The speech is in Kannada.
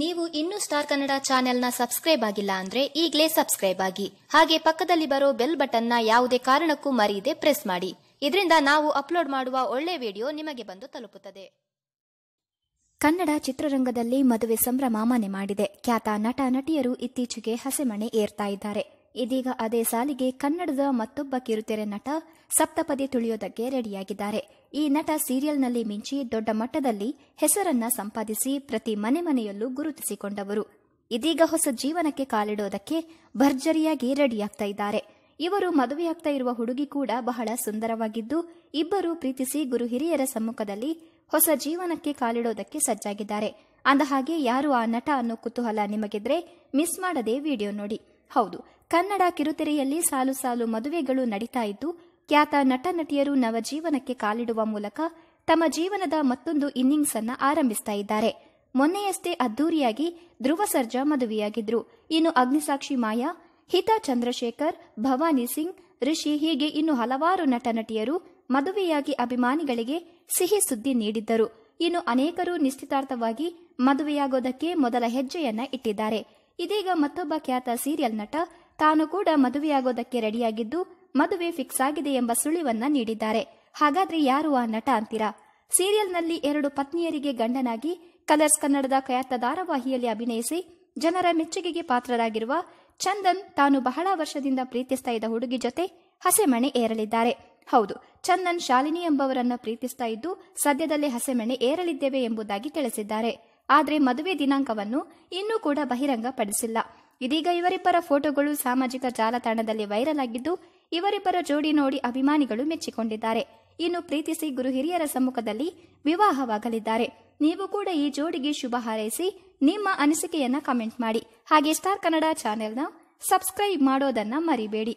ನೀವು ಇನ್ನೂ ಸ್ಟಾರ್ ಕನ್ನಡ ಚಾನೆಲ್ನ ಸಬ್ಸ್ಕ್ರೈಬ್ ಆಗಿಲ್ಲ ಅಂದ್ರೆ ಈಗಲೇ ಸಬ್ಸ್ಕ್ರೈಬ್ ಆಗಿ ಹಾಗೆ ಪಕ್ಕದಲ್ಲಿ ಬರೋ ಬೆಲ್ ಬಟನ್ನ ಯಾವುದೇ ಕಾರಣಕ್ಕೂ ಮರೆಯದೆ ಪ್ರೆಸ್ ಮಾಡಿ ಇದರಿಂದ ನಾವು ಅಪ್ಲೋಡ್ ಮಾಡುವ ಒಳ್ಳೆ ವಿಡಿಯೋ ನಿಮಗೆ ಬಂದು ತಲುಪುತ್ತದೆ ಕನ್ನಡ ಚಿತ್ರರಂಗದಲ್ಲಿ ಮದುವೆ ಸಂಭ್ರಮ ಮನೆ ಮಾಡಿದೆ ಖ್ಯಾತ ನಟ ನಟಿಯರು ಇತ್ತೀಚೆಗೆ ಹಸೆಮಣೆ ಏರ್ತಾ ಇದ್ದಾರೆ ಇದೀಗ ಅದೇ ಸಾಲಿಗೆ ಕನ್ನಡದ ಮತ್ತೊಬ್ಬ ಕಿರುತೆರೆ ನಟ ಸಪ್ತಪದಿ ತುಳಿಯೋದಕ್ಕೆ ರೆಡಿಯಾಗಿದ್ದಾರೆ ಈ ನಟ ಸೀರಿಯಲ್ನಲ್ಲಿ ಮಿಂಚಿ ದೊಡ್ಡ ಮಟ್ಟದಲ್ಲಿ ಹೆಸರನ್ನ ಸಂಪಾದಿಸಿ ಪ್ರತಿ ಮನೆ ಮನೆಯಲ್ಲೂ ಗುರುತಿಸಿಕೊಂಡವರು ಇದೀಗ ಹೊಸ ಜೀವನಕ್ಕೆ ಕಾಲಿಡೋದಕ್ಕೆ ಭರ್ಜರಿಯಾಗಿ ರೆಡಿಯಾಗ್ತಾ ಇದ್ದಾರೆ ಇವರು ಮದುವೆಯಾಗ್ತಾ ಇರುವ ಹುಡುಗಿ ಕೂಡ ಬಹಳ ಸುಂದರವಾಗಿದ್ದು ಇಬ್ಬರು ಪ್ರೀತಿಸಿ ಗುರು ಹಿರಿಯರ ಸಮ್ಮುಖದಲ್ಲಿ ಹೊಸ ಜೀವನಕ್ಕೆ ಕಾಲಿಡೋದಕ್ಕೆ ಸಜ್ಜಾಗಿದ್ದಾರೆ ಅಂದಹಾಗೆ ಯಾರು ಆ ನಟ ಅನ್ನೋ ಕುತೂಹಲ ನಿಮಗಿದ್ರೆ ಮಿಸ್ ಮಾಡದೆ ವಿಡಿಯೋ ನೋಡಿ ಹೌದು ಕನ್ನಡ ಕಿರುತೆರೆಯಲ್ಲಿ ಸಾಲು ಸಾಲು ಮದುವೆಗಳು ನಡೀತಾ ಇದ್ದು ಖ್ಯಾತ ನಟ ನಟಿಯರು ನವಜೀವನಕ್ಕೆ ಕಾಲಿಡುವ ಮೂಲಕ ತಮ್ಮ ಜೀವನದ ಮತ್ತೊಂದು ಇನ್ನಿಂಗ್ಸ್ ಅನ್ನ ಆರಂಭಿಸ್ತಾ ಇದ್ದಾರೆ ಮೊನ್ನೆಯಷ್ಟೇ ಅದ್ದೂರಿಯಾಗಿ ಧ್ರುವ ಸರ್ಜಾ ಮದುವೆಯಾಗಿದ್ರು ಇನ್ನು ಅಗ್ನಿಸಾಕ್ಷಿ ಮಾಯಾ ಹಿತ ಚಂದ್ರಶೇಖರ್ ಭವಾನಿ ಸಿಂಗ್ ಋಷಿ ಹೀಗೆ ಇನ್ನು ಹಲವಾರು ನಟ ನಟಿಯರು ಮದುವೆಯಾಗಿ ಅಭಿಮಾನಿಗಳಿಗೆ ಸಿಹಿ ಸುದ್ದಿ ನೀಡಿದ್ದರು ಇನ್ನು ಅನೇಕರು ನಿಶ್ಚಿತಾರ್ಥವಾಗಿ ಮದುವೆಯಾಗೋದಕ್ಕೆ ಮೊದಲ ಹೆಜ್ಜೆಯನ್ನ ಇಟ್ಟಿದ್ದಾರೆ ಇದೀಗ ಮತ್ತೊಬ್ಬ ಖ್ಯಾತ ಸೀರಿಯಲ್ ನಟ ತಾನು ಕೂಡ ಮದುವೆಯಾಗೋದಕ್ಕೆ ರೆಡಿಯಾಗಿದ್ದು ಮದುವೆ ಫಿಕ್ಸ್ ಆಗಿದೆ ಎಂಬ ಸುಳಿವನ್ನ ನೀಡಿದ್ದಾರೆ ಹಾಗಾದ್ರೆ ಯಾರು ಆ ನಟ ಅಂತೀರಾ ಸೀರಿಯಲ್ನಲ್ಲಿ ಎರಡು ಪತ್ನಿಯರಿಗೆ ಗಂಡನಾಗಿ ಕಲರ್ಸ್ ಕನ್ನಡದ ಖ್ಯಾತ ಧಾರಾವಾಹಿಯಲ್ಲಿ ಅಭಿನಯಿಸಿ ಜನರ ಮೆಚ್ಚುಗೆಗೆ ಪಾತ್ರರಾಗಿರುವ ಚಂದನ್ ತಾನು ಬಹಳ ವರ್ಷದಿಂದ ಪ್ರೀತಿಸ್ತಾ ಇದ್ದ ಹುಡುಗಿ ಜೊತೆ ಹಸೆಮಣೆ ಏರಲಿದ್ದಾರೆ ಹೌದು ಚಂದನ್ ಶಾಲಿನಿ ಎಂಬವರನ್ನ ಪ್ರೀತಿಸ್ತಾ ಇದ್ದು ಸದ್ಯದಲ್ಲೇ ಹಸೆಮಣೆ ಏರಲಿದ್ದೇವೆ ಎಂಬುದಾಗಿ ತಿಳಿಸಿದ್ದಾರೆ ಆದರೆ ಮದುವೆ ದಿನಾಂಕವನ್ನು ಇನ್ನೂ ಕೂಡ ಬಹಿರಂಗಪಡಿಸಿಲ್ಲ ಇದೀಗ ಇವರಿಬ್ಬರ ಫೋಟೋಗಳು ಸಾಮಾಜಿಕ ಜಾಲತಾಣದಲ್ಲಿ ವೈರಲ್ ಆಗಿದ್ದು ಇವರಿಬ್ಬರ ಜೋಡಿ ನೋಡಿ ಅಭಿಮಾನಿಗಳು ಮೆಚ್ಚಿಕೊಂಡಿದ್ದಾರೆ ಇನ್ನು ಪ್ರೀತಿಸಿ ಗುರು ಹಿರಿಯರ ಸಮ್ಮುಖದಲ್ಲಿ ವಿವಾಹವಾಗಲಿದ್ದಾರೆ ನೀವು ಕೂಡ ಈ ಜೋಡಿಗೆ ಶುಭ ಹಾರೈಸಿ ನಿಮ್ಮ ಅನಿಸಿಕೆಯನ್ನ ಕಮೆಂಟ್ ಮಾಡಿ ಹಾಗೆ ಸ್ಟಾರ್ ಕನ್ನಡ ಚಾನೆಲ್ನ ಸಬ್ಸ್ಕ್ರೈಬ್ ಮಾಡೋದನ್ನ ಮರಿಬೇಡಿ